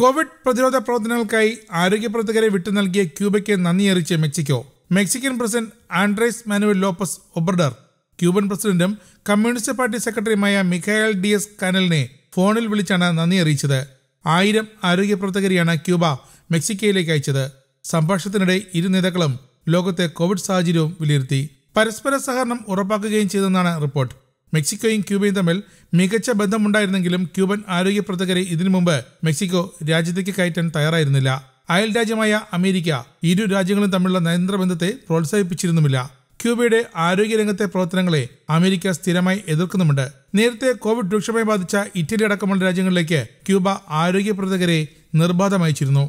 Covid പ്രതിരോധ പ്രവർത്തനങ്ങൾക്കായി ആരോഗ്യ പ്രവർത്തകരെ വിട്ടു നൽകിയ ക്യൂബയ്ക്ക് നന്ദി അറിയിച്ച Mexico Mexican president Andres Manuel Lopez Obrador Cuban പ്രസിഡന്റും കമ്മ്യൂണിസ്റ്റ് പാർട്ടി സെക്രട്ടറിയുമായ മിഖായൽ ഡി എസ് കാനലിനെ ഫോണിൽ വിളിച്ചാണ് നന്ദി അറിയിച്ചത് ആയിരം ആരോഗ്യ പ്രവർത്തകരെയാണ് ക്യൂബ മെക്സിക്കോയിലേക്ക് അയച്ചത് സംഭാഷണത്തിനിടെ ഇരു നേതാക്കളും ലോകത്തെ കോവിഡ് സാഹചര്യവും വിലയിരുത്തി പരസ്പര സഹകരണം ഉറപ്പാക്കുകയും ചെയ്തെന്നാണ് റിപ്പോർട്ട് മെക്സിക്കോയും ക്യൂബയും തമ്മിൽ മികച്ച ബന്ധമുണ്ടായിരുന്നെങ്കിലും ക്യൂബൻ ആരോഗ്യ പ്രവർത്തകരെ ഇതിനു മുമ്പ് മെക്സിക്കോ രാജ്യത്തേക്ക് കയറ്റാൻ തയ്യാറായിരുന്നില്ല അയൽ രാജ്യമായ അമേരിക്ക ഇരു രാജ്യങ്ങളും തമ്മിലുള്ള ബന്ധത്തെ പ്രോത്സാഹിപ്പിച്ചിരുന്നുമില്ല ക്യൂബയുടെ ആരോഗ്യരംഗത്തെ പ്രവർത്തനങ്ങളെ അമേരിക്ക സ്ഥിരമായി എതിർക്കുന്നുമുണ്ട് നേരത്തെ കോവിഡ് രൂക്ഷമായി ബാധിച്ച ഇറ്റലി അടക്കമുള്ള രാജ്യങ്ങളിലേക്ക് ക്യൂബ ആരോഗ്യ പ്രവർത്തകരെ നിർബാധമയച്ചിരുന്നു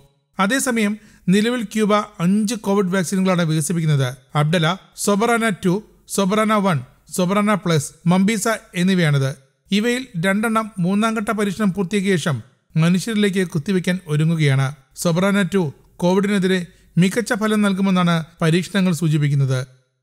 അതേസമയം നിലവിൽ ക്യൂബ അഞ്ച് കോവിഡ് വാക്സിനുകളാണ് വികസിപ്പിക്കുന്നത് Abdala Soberana two Soberana one Soberana plus Mambisa എന്നിവയാണിത് ഇവയിൽ രണ്ടെണ്ണം മൂന്നാം ഘട്ട പരീക്ഷണം പൂർത്തിയാക്കിയ ശേഷം മനുഷ്യരിലേക്ക് കുത്തിവെക്കാൻ ഒരുങ്ങുകയാണ് സൊബ്രാന ടു കോവിഡിനെതിരെ മികച്ച ഫലം നൽകുമെന്നാണ് പരീക്ഷണങ്ങൾ സൂചിപ്പിക്കുന്നത്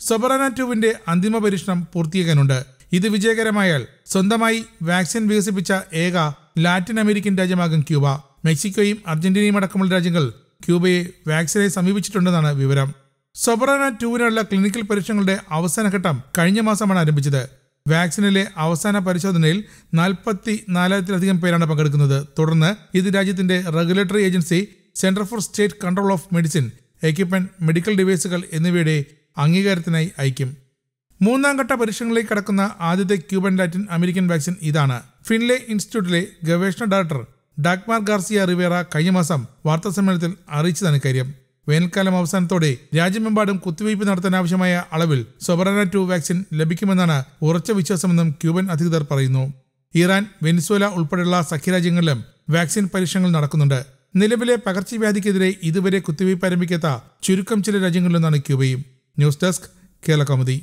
സൊബ്രാന ടുവിന്റെ അന്തിമ പരീക്ഷണം പൂർത്തിയാക്കാനുണ്ട് ഇത് വിജയകരമായാൽ സ്വന്തമായി വാക്സിൻ വികസിപ്പിച്ച ഏക ലാറ്റിൻ അമേരിക്കൻ രാജ്യമാകും ക്യൂബ മെക്സിക്കോയും അർജന്റീനയും അടക്കമുള്ള രാജ്യങ്ങൾ ക്യൂബയെ വാക്സിനെ സമീപിച്ചിട്ടുണ്ടെന്നാണ് വിവരം സൊബറാന ടൂവിനുള്ള ക്ലിനിക്കൽ പരീക്ഷണങ്ങളുടെ അവസാനഘട്ടം കഴിഞ്ഞ മാസമാണ് ആരംഭിച്ചത് വാക്സിനിലെ അവസാന പരിശോധനയിൽ നാൽപ്പത്തി നാലായിരത്തിലധികം പേരാണ് പങ്കെടുക്കുന്നത് തുടർന്ന് ഇത് രാജ്യത്തിന്റെ regulatory agency centre for state control of medicine equipment medical ഡിവൈസുകൾ എന്നിവയുടെ അംഗീകാരത്തിനായി അയക്കും മൂന്നാം ഘട്ട പരീക്ഷണങ്ങളിലേക്ക് കടക്കുന്ന ആദ്യത്തെ ക്യൂബൻ ലാറ്റിൻ അമേരിക്കൻ വാക്സിൻ ഇതാണ് ഫിൻലെ ഇൻസ്റ്റിറ്റ്യൂട്ടിലെ ഗവേഷണ ഡയറക്ടർ ഡാക്മാർ ഗാർസിയ റിവേറ കഴിഞ്ഞ മാസം വാർത്താസമ്മേളനത്തിൽ അറിയിച്ചതാണ് കാര്യം വേനൽക്കാലം അവസാനത്തോടെ രാജ്യമെമ്പാടും കുത്തിവയ്പ് നടത്താൻ ആവശ്യമായ അളവിൽ സൊബറാന ടു വാക്സിൻ ലഭിക്കുമെന്നാണ് ഉറച്ച വിശ്വാസമെന്നും ക്യൂബൻ അധികൃതർ പറയുന്നു ഇറാൻ വെനിസ്വേല ഉൾപ്പെടെയുള്ള സഖ്യരാജ്യങ്ങളിലും വാക്സിൻ പരീക്ഷണങ്ങൾ നടക്കുന്നുണ്ട് നിലവിലെ പകർച്ചവ്യാധിക്കെതിരെ ഇതുവരെ കുത്തിവയ്പ് ആരംഭിക്കാത്ത ചുരുക്കം ചില രാജ്യങ്ങളിലൊന്നാണ് ക്യൂബയും ന്യൂസ് ഡെസ്ക് കേരള കൗമുദി